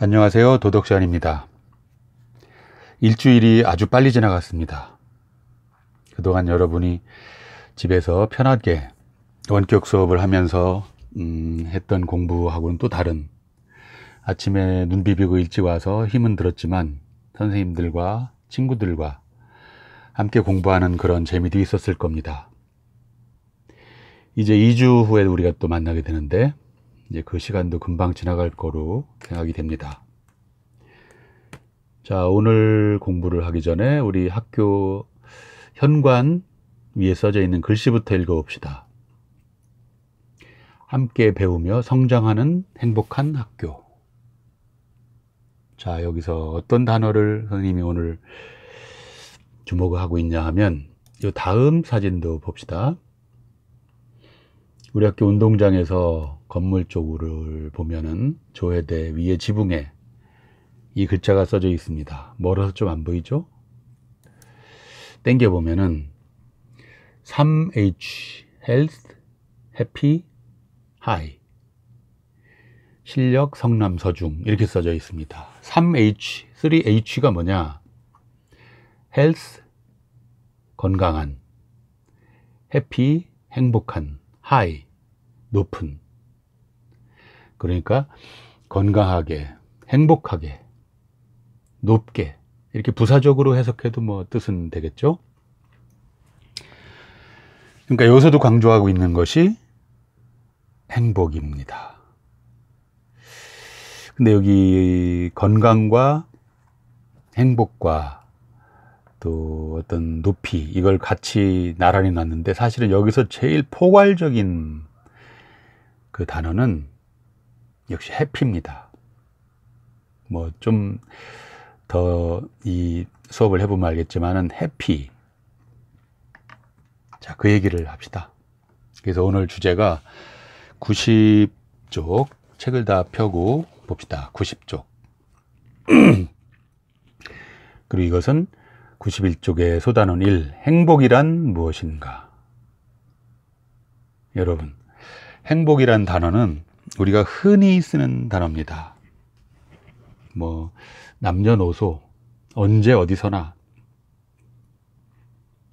안녕하세요. 도덕시안입니다. 일주일이 아주 빨리 지나갔습니다. 그동안 여러분이 집에서 편하게 원격 수업을 하면서 음, 했던 공부하고는 또 다른 아침에 눈 비비고 일찍 와서 힘은 들었지만 선생님들과 친구들과 함께 공부하는 그런 재미도 있었을 겁니다. 이제 2주 후에 우리가 또 만나게 되는데 이제 그 시간도 금방 지나갈 거로 생각이 됩니다. 자, 오늘 공부를 하기 전에 우리 학교 현관 위에 써져 있는 글씨부터 읽어봅시다. 함께 배우며 성장하는 행복한 학교. 자, 여기서 어떤 단어를 선생님이 오늘 주목을 하고 있냐 하면 이 다음 사진도 봅시다. 우리 학교 운동장에서 건물 쪽을 보면은 조회대 위에 지붕에 이 글자가 써져 있습니다. 멀어서 좀 안 보이죠? 땡겨 보면은 3H Health Happy High 실력 성남 서중 이렇게 써져 있습니다. 3H 3H가 뭐냐? Health 건강한 Happy 행복한 high, 높은. 그러니까 건강하게, 행복하게, 높게 이렇게 부사적으로 해석해도 뭐 뜻은 되겠죠. 그러니까 여기서도 강조하고 있는 것이 행복입니다. 근데 여기 건강과 행복과 또 어떤 높이 이걸 같이 나란히 놨는데 사실은 여기서 제일 포괄적인 그 단어는 역시 해피입니다. 뭐 좀 더 이 수업을 해보면 알겠지만은 해피. 자, 그 얘기를 합시다. 그래서 오늘 주제가 90쪽 책을 다 펴고 봅시다. 90쪽. 그리고 이것은 9 1쪽에 쏟아놓은 1 행복이란 무엇인가? 여러분, 행복이란 단어는 우리가 흔히 쓰는 단어입니다. 뭐 남녀노소 언제 어디서나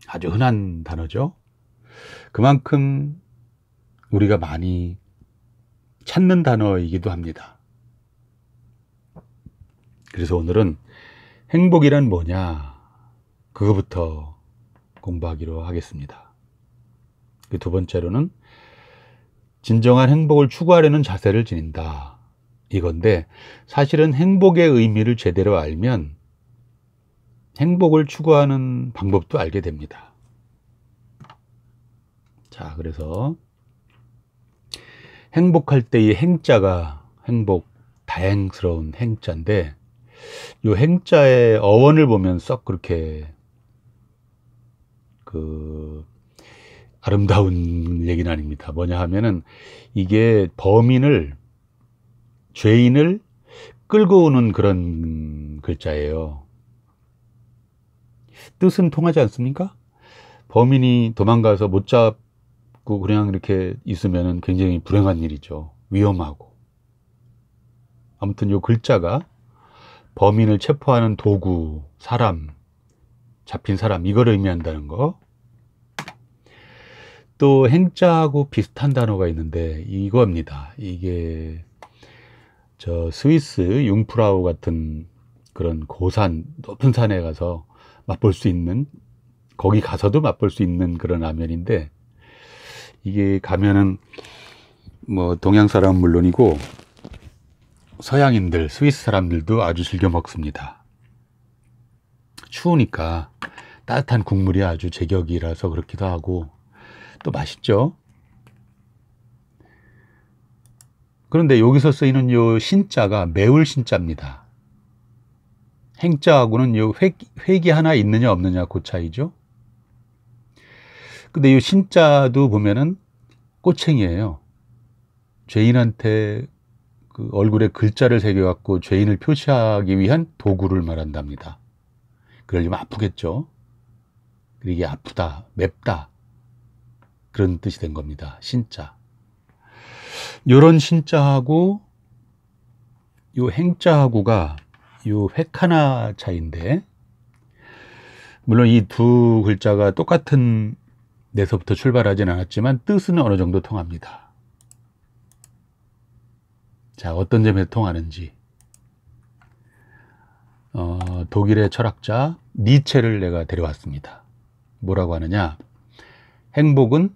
아주 흔한 단어죠. 그만큼 우리가 많이 찾는 단어이기도 합니다. 그래서 오늘은 행복이란 뭐냐 그거부터 공부하기로 하겠습니다. 그 두 번째로는 진정한 행복을 추구하려는 자세를 지닌다. 이건데 사실은 행복의 의미를 제대로 알면 행복을 추구하는 방법도 알게 됩니다. 자, 그래서 행복할 때 이 행자가 행복, 다행스러운 행자인데 이 행자의 어원을 보면 썩 그렇게 그 아름다운 얘기는 아닙니다. 뭐냐 하면은 이게 범인을 죄인을 끌고 오는 그런 글자예요. 뜻은 통하지 않습니까? 범인이 도망가서 못 잡고 그냥 이렇게 있으면 은 굉장히 불행한 일이죠. 위험하고. 아무튼 요 글자가 범인을 체포하는 도구, 사람, 잡힌 사람 이걸 의미한다는 거. 또 행자하고 비슷한 단어가 있는데 이겁니다. 이게 저 스위스 융프라우 같은 그런 고산 높은 산에 가서 맛볼 수 있는 거기 가서도 맛볼 수 있는 그런 라면인데 이게 가면은 뭐 동양 사람 물론이고 서양인들 스위스 사람들도 아주 즐겨 먹습니다. 추우니까 따뜻한 국물이 아주 제격이라서 그렇기도 하고 또 맛있죠. 그런데 여기서 쓰이는 요 신자가 매울 신자입니다. 행자하고는 요 획, 획이 하나 있느냐 없느냐 그 차이죠. 근데 요 신자도 보면은 꼬챙이에요. 죄인한테 그 얼굴에 글자를 새겨갖고 죄인을 표시하기 위한 도구를 말한답니다. 그러려면 아프겠죠. 그리고 이게 아프다, 맵다 그런 뜻이 된 겁니다. 신자. 요런 신자하고 요 행자하고가 요 획하나 차인데 물론 이 두 글자가 똑같은 데서부터 출발하진 않았지만 뜻은 어느 정도 통합니다. 자, 어떤 점에서 통하는지. 어, 독일의 철학자 니체를 내가 데려왔습니다. 뭐라고 하느냐? 행복은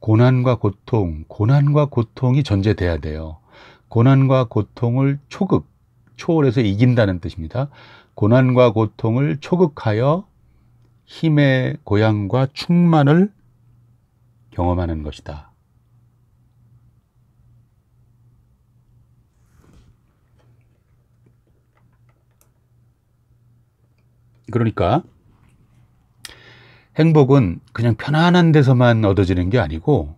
고난과 고통, 고난과 고통이 전제돼야 돼요. 고난과 고통을 초극, 초월해서 이긴다는 뜻입니다. 고난과 고통을 초극하여 힘의 고향과 충만을 경험하는 것이다. 그러니까 행복은 그냥 편안한 데서만 얻어지는 게 아니고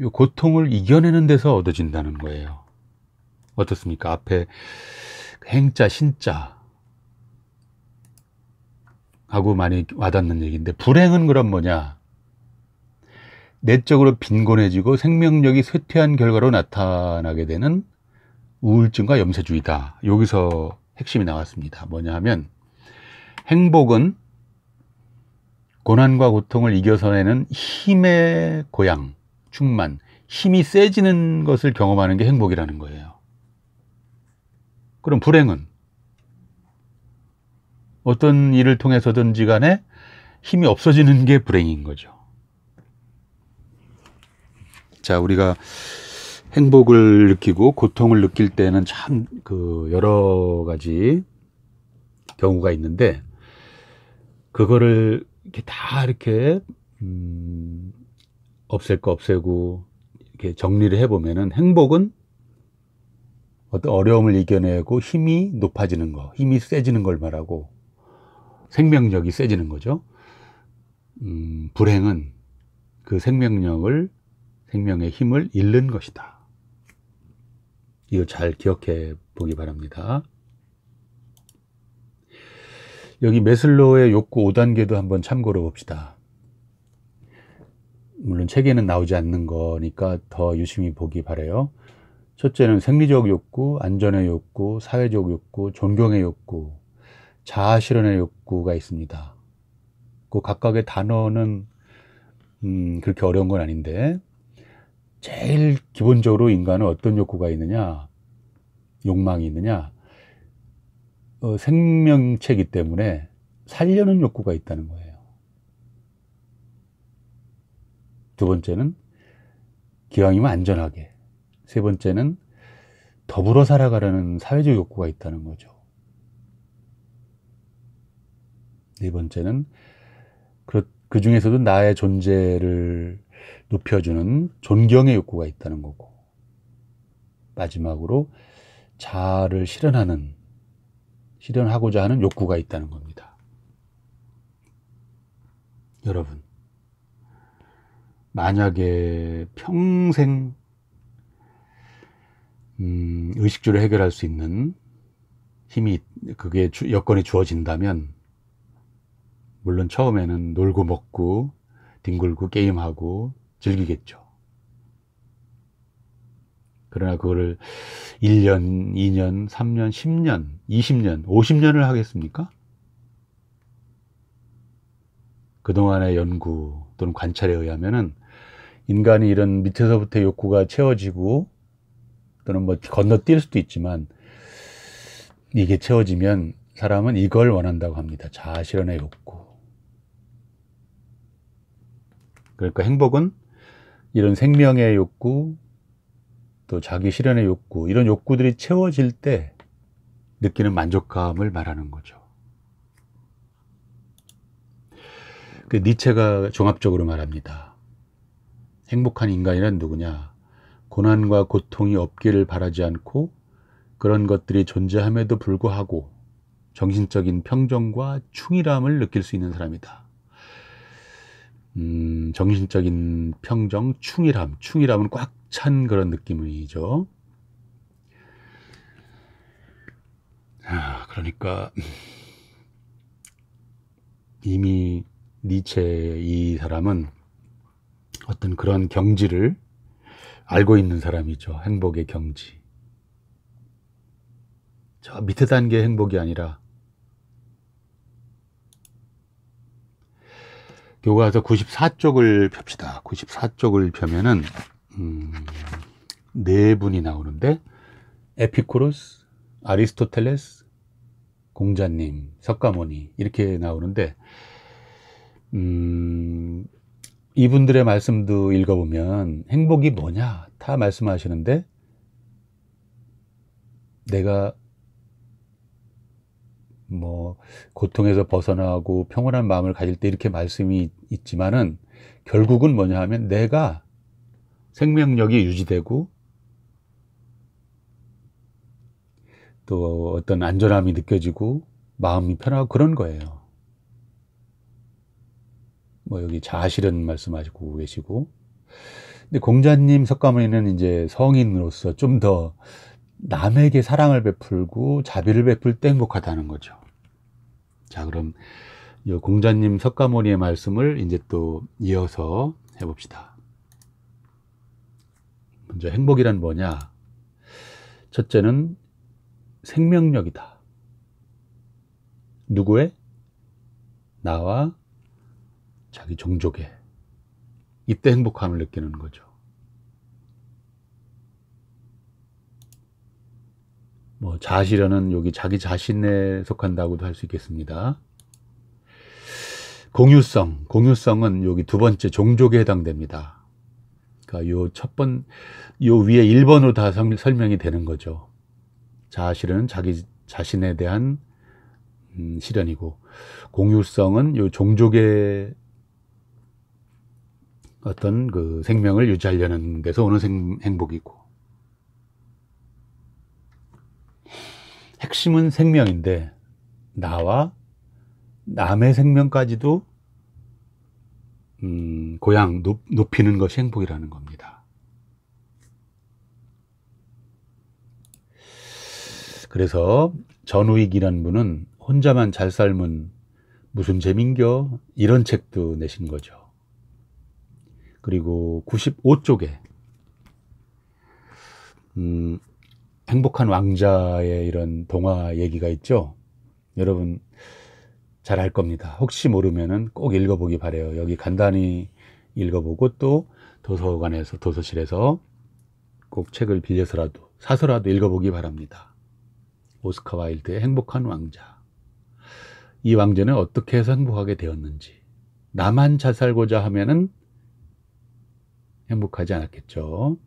요 고통을 이겨내는 데서 얻어진다는 거예요. 어떻습니까? 앞에 그 행자 신자 하고 많이 와닿는 얘기인데 불행은 그럼 뭐냐? 내적으로 빈곤해지고 생명력이 쇠퇴한 결과로 나타나게 되는 우울증과 염세주의다. 여기서 핵심이 나왔습니다. 뭐냐 하면 행복은 고난과 고통을 이겨서내는 힘의 고향, 충만, 힘이 세지는 것을 경험하는 게 행복이라는 거예요. 그럼 불행은 어떤 일을 통해서든지 간에 힘이 없어지는 게 불행인 거죠. 자, 우리가 행복을 느끼고 고통을 느낄 때는 참 그 여러 가지 경우가 있는데 그거를 이렇게 다 이렇게 음, 없앨 거 없애고 이렇게 정리를 해보면은 행복은 어떤 어려움을 이겨내고 힘이 높아지는 거, 힘이 세지는 걸 말하고 생명력이 세지는 거죠. 음, 불행은 그 생명력을 생명의 힘을 잃는 것이다. 이거 잘 기억해 보기 바랍니다. 여기 메슬로의 욕구 5단계도 한번 참고로 봅시다. 물론 책에는 나오지 않는 거니까 더 유심히 보기 바래요. 첫째는 생리적 욕구, 안전의 욕구, 사회적 욕구, 존경의 욕구, 자아 실현의 욕구가 있습니다. 그 각각의 단어는 음, 그렇게 어려운 건 아닌데 제일 기본적으로 인간은 어떤 욕구가 있느냐, 욕망이 있느냐, 어, 생명체이기 때문에 살려는 욕구가 있다는 거예요. 두 번째는 기왕이면 안전하게. 세 번째는 더불어 살아가려는 사회적 욕구가 있다는 거죠. 네 번째는 그, 그 중에서도 나의 존재를 높여주는 존경의 욕구가 있다는 거고. 마지막으로 자아를 실현하는 실현하고자 하는 욕구가 있다는 겁니다. 여러분, 만약에 평생 음, 의식주를 해결할 수 있는 힘이 그게 주, 여건이 주어진다면 물론 처음에는 놀고 먹고 뒹굴고 게임하고 즐기겠죠. 그러나 그거를 1년, 2년, 3년, 10년, 20년, 50년을 하겠습니까? 그동안의 연구 또는 관찰에 의하면은 인간이 이런 밑에서부터 욕구가 채워지고 또는 뭐 건너뛸 수도 있지만 이게 채워지면 사람은 이걸 원한다고 합니다. 자아실현의 욕구. 그러니까 행복은 이런 생명의 욕구, 또 자기 실현의 욕구 이런 욕구들이 채워질 때 느끼는 만족감을 말하는 거죠. 그 니체가 종합적으로 말합니다. 행복한 인간이란 누구냐? 고난과 고통이 없기를 바라지 않고 그런 것들이 존재함에도 불구하고 정신적인 평정과 충실함을 느낄 수 있는 사람이다. 음, 정신적인 평정, 충실함, 충실함은 꽉찬 그런 느낌이죠. 아, 그러니까 이미 니체 이 사람은 어떤 그런 경지를 알고 있는 사람이죠. 행복의 경지. 저 밑에 단계 행복이 아니라 교과서 94쪽을 펴시다. 94쪽을 펴면은 음, 네 분이 나오는데 에피쿠로스, 아리스토텔레스, 공자님, 석가모니 이렇게 나오는데 음, 이분들의 말씀도 읽어보면 행복이 뭐냐 다 말씀하시는데 내가 뭐 고통에서 벗어나고 평온한 마음을 가질 때 이렇게 말씀이 있지만은 결국은 뭐냐 하면 내가 생명력이 유지되고 또 어떤 안전함이 느껴지고 마음이 편하고 그런 거예요. 뭐 여기 자아실현 말씀하시고 계시고 근데 공자님 석가모니는 이제 성인으로서 좀 더 남에게 사랑을 베풀고 자비를 베풀 때 행복하다는 거죠. 자 그럼 이 공자님 석가모니의 말씀을 이제 또 이어서 해봅시다. 먼저 행복이란 뭐냐? 첫째는 생명력이다. 누구의? 나와 자기 종족의. 이때 행복함을 느끼는 거죠. 뭐 자아실현은 여기 자기 자신에 속한다고도 할 수 있겠습니다. 공유성, 공유성은 여기 두 번째 종족에 해당됩니다. 그러니까 요첫 번, 요 위에 1번으로 다 설명이 되는 거죠. 자아실은 자기 자신에 대한 음, 실현이고 공유성은 요 종족의 어떤 그 생명을 유지하려는 데서 오는 생, 행복이고 핵심은 생명인데 나와 남의 생명까지도 음, 고향 높, 이는 것이 행복이라는 겁니다. 그래서 전우익이라는 분은 혼자만 잘 삶은 무슨 재민교 이런 책도 내신 거죠. 그리고 95쪽에 음, 행복한 왕자의 이런 동화 얘기가 있죠. 여러분 잘할 겁니다. 혹시 모르면은 꼭 읽어보기 바래요. 여기 간단히 읽어보고 또 도서관에서 도서실에서 꼭 책을 빌려서라도 사서라도 읽어보기 바랍니다. 오스카 와일드의 행복한 왕자. 이 왕자는 어떻게 해서 행복하게 되었는지. 나만 잘 살고자 하면은 행복하지 않았겠죠.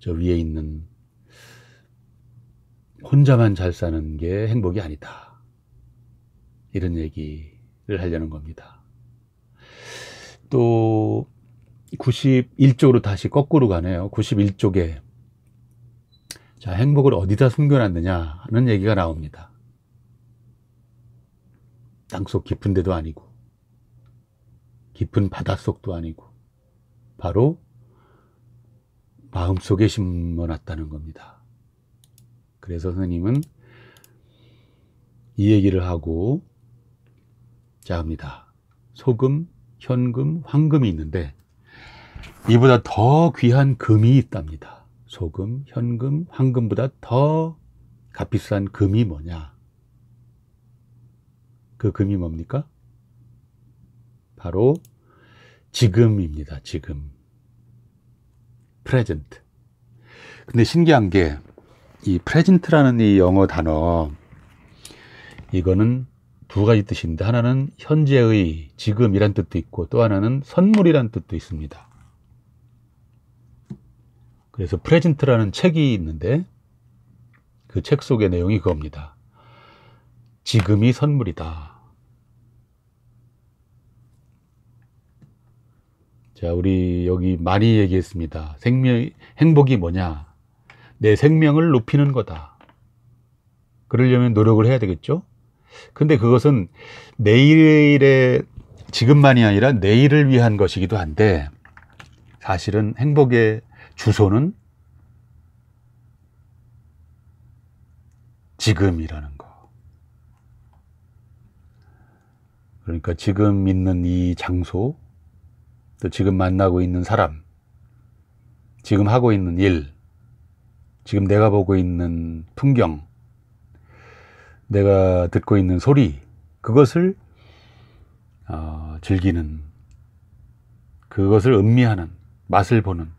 저 위에 있는 혼자만 잘 사는 게 행복이 아니다. 이런 얘기를 하려는 겁니다. 또 91쪽으로 다시 거꾸로 가네요. 91쪽에 자, 행복을 어디다 숨겨놨느냐 하는 얘기가 나옵니다. 땅속 깊은 데도 아니고 깊은 바닷속도 아니고 바로 마음속에 심어놨다는 겁니다. 그래서 선생님은 이 얘기를 하고 자합니다 소금, 현금, 황금이 있는데 이보다 더 귀한 금이 있답니다. 소금, 현금, 황금보다 더 값비싼 금이 뭐냐? 그 금이 뭡니까? 바로 지금입니다. 지금. 프레젠트. 근데 신기한 게 이 프레젠트라는 이 영어 단어 이거는 두 가지 뜻인데 하나는 현재의 지금이란 뜻도 있고 또 하나는 선물이란 뜻도 있습니다. 그래서 프레젠트라는 책이 있는데 그 책 속의 내용이 그겁니다. 지금이 선물이다. 자, 우리 여기 많이 얘기했습니다. 생명, 행복이 뭐냐? 내 생명을 높이는 거다. 그러려면 노력을 해야 되겠죠? 근데 그것은 내일의 지금만이 아니라 내일을 위한 것이기도 한데 사실은 행복의 주소는 지금이라는 거. 그러니까 지금 있는 이 장소, 또 지금 만나고 있는 사람, 지금 하고 있는 일, 지금 내가 보고 있는 풍경, 내가 듣고 있는 소리, 그것을 어, 즐기는, 그것을 음미하는, 맛을 보는,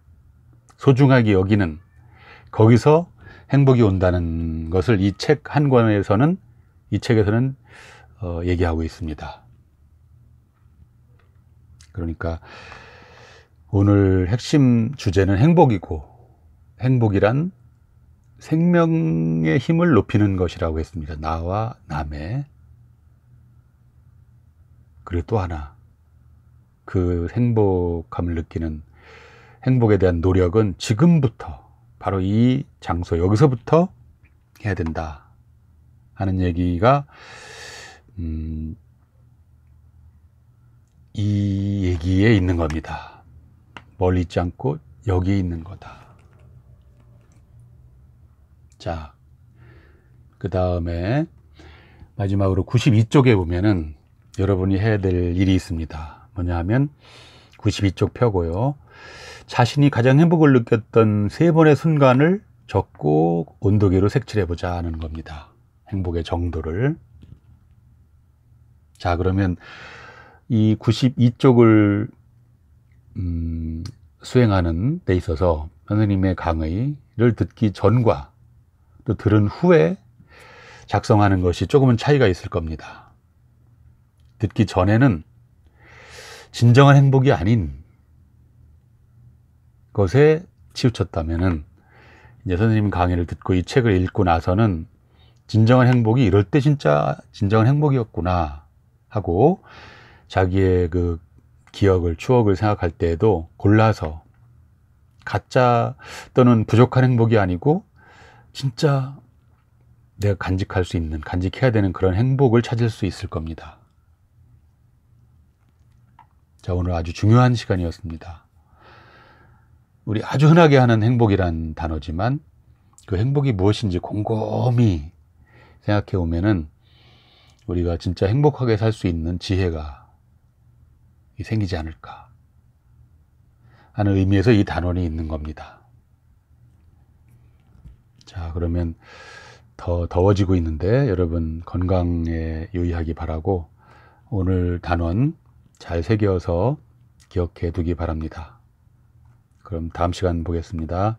소중하게 여기는, 거기서 행복이 온다는 것을 이 책 한 권에서는, 이 책에서는 어, 얘기하고 있습니다. 그러니까 오늘 핵심 주제는 행복이고, 행복이란 생명의 힘을 높이는 것이라고 했습니다. 나와 남의 그리고 또 하나 그 행복함을 느끼는 행복에 대한 노력은 지금부터 바로 이 장소 여기서부터 해야 된다 하는 얘기가 음, 이 얘기에 있는 겁니다. 멀리 있지 않고 여기 에 있는 거다. 자, 그 다음에 마지막으로 92쪽에 보면은 여러분이 해야 될 일이 있습니다. 뭐냐 하면 92쪽 펴고요. 자신이 가장 행복을 느꼈던 세 번의 순간을 적고 온도계로 색칠해 보자 하는 겁니다. 행복의 정도를. 자, 그러면 이 92쪽을 음, 수행하는 데 있어서 선생님의 강의를 듣기 전과 또 들은 후에 작성하는 것이 조금은 차이가 있을 겁니다. 듣기 전에는 진정한 행복이 아닌 것에 치우쳤다면은 이제 선생님 강의를 듣고 이 책을 읽고 나서는 진정한 행복이 이럴 때 진짜 진정한 행복이었구나 하고 자기의 그 기억을 추억을 생각할 때에도 골라서 가짜 또는 부족한 행복이 아니고 진짜 내가 간직할 수 있는, 간직해야 되는 그런 행복을 찾을 수 있을 겁니다. 자, 오늘 아주 중요한 시간이었습니다. 우리 아주 흔하게 하는 행복이란 단어지만 그 행복이 무엇인지 곰곰이 생각해 오면은 우리가 진짜 행복하게 살 수 있는 지혜가 생기지 않을까 하는 의미에서 이 단원이 있는 겁니다. 자, 그러면 더 더워지고 있는데 여러분 건강에 유의하기 바라고 오늘 단원 잘 새겨서 기억해 두기 바랍니다. 그럼 다음 시간 보겠습니다.